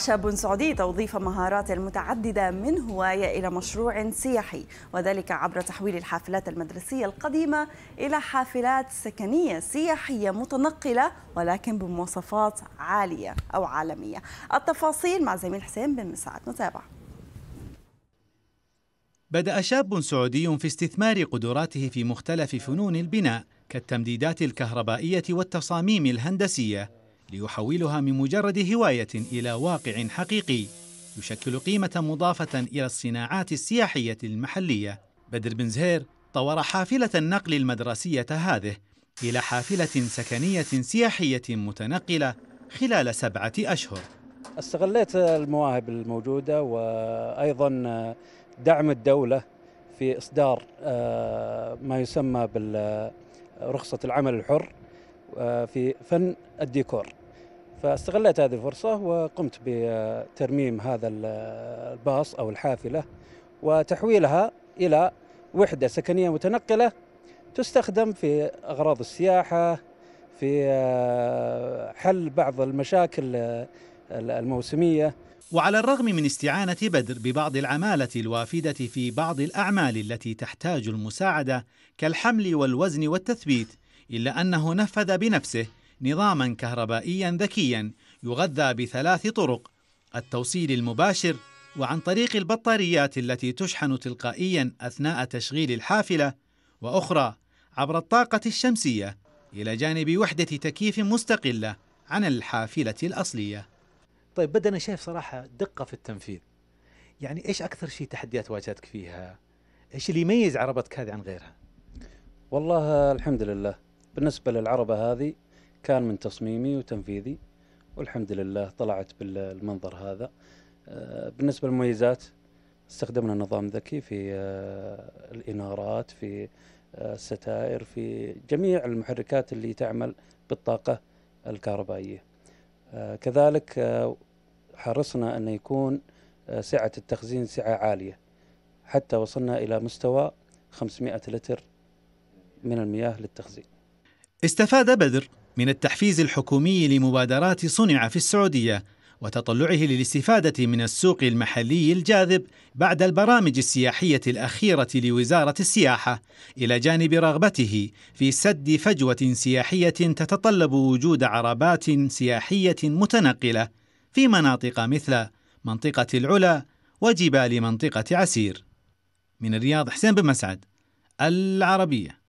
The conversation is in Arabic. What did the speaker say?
شاب سعودي توظيف مهارات المتعددة من هواية إلى مشروع سياحي وذلك عبر تحويل الحافلات المدرسية القديمة إلى حافلات سكنية سياحية متنقلة ولكن بمواصفات عالية أو عالمية التفاصيل مع زميل حسين بن مساعد نتابع بدأ شاب سعودي في استثمار قدراته في مختلف فنون البناء كالتمديدات الكهربائية والتصاميم الهندسية ليحولها من مجرد هواية إلى واقع حقيقي يشكل قيمة مضافة إلى الصناعات السياحية المحلية بدر بن زهير طور حافلة النقل المدرسية هذه إلى حافلة سكنية سياحية متنقلة خلال سبعة أشهر استغليت المواهب الموجودة وأيضا دعم الدولة في إصدار آه، ما يسمى بالرخصة العمل الحر آه، في فن الديكور فاستغلت هذه الفرصة وقمت بترميم هذا الباص أو الحافلة وتحويلها إلى وحدة سكنية متنقلة تستخدم في أغراض السياحة في آه، حل بعض المشاكل آه، الموسمية وعلى الرغم من استعانة بدر ببعض العمالة الوافدة في بعض الأعمال التي تحتاج المساعدة كالحمل والوزن والتثبيت إلا أنه نفذ بنفسه نظاما كهربائيا ذكيا يغذى بثلاث طرق التوصيل المباشر وعن طريق البطاريات التي تشحن تلقائيا اثناء تشغيل الحافله واخرى عبر الطاقه الشمسيه الى جانب وحده تكييف مستقله عن الحافله الاصليه. طيب بدنا شايف صراحه دقه في التنفيذ. يعني ايش اكثر شيء تحديات واجهتك فيها؟ ايش اللي يميز عربتك هذه عن غيرها؟ والله الحمد لله بالنسبه للعربه هذه كان من تصميمي وتنفيذي والحمد لله طلعت بالمنظر هذا آه، بالنسبة للمميزات استخدمنا نظام ذكي في آه، الإنارات في آه، الستائر في جميع المحركات اللي تعمل بالطاقة الكهربائية كذلك حرصنا أن يكون سعة التخزين سعة عالية حتى وصلنا إلى مستوى 500 لتر من المياه للتخزين استفاد بدر من التحفيز الحكومي لمبادرات صنع في السعوديه وتطلعه للاستفاده من السوق المحلي الجاذب بعد البرامج السياحيه الاخيره لوزاره السياحه الى جانب رغبته في سد فجوه سياحيه تتطلب وجود عربات سياحيه متنقله في مناطق مثل منطقه العلا وجبال منطقه عسير من الرياض حسين بن مسعد العربيه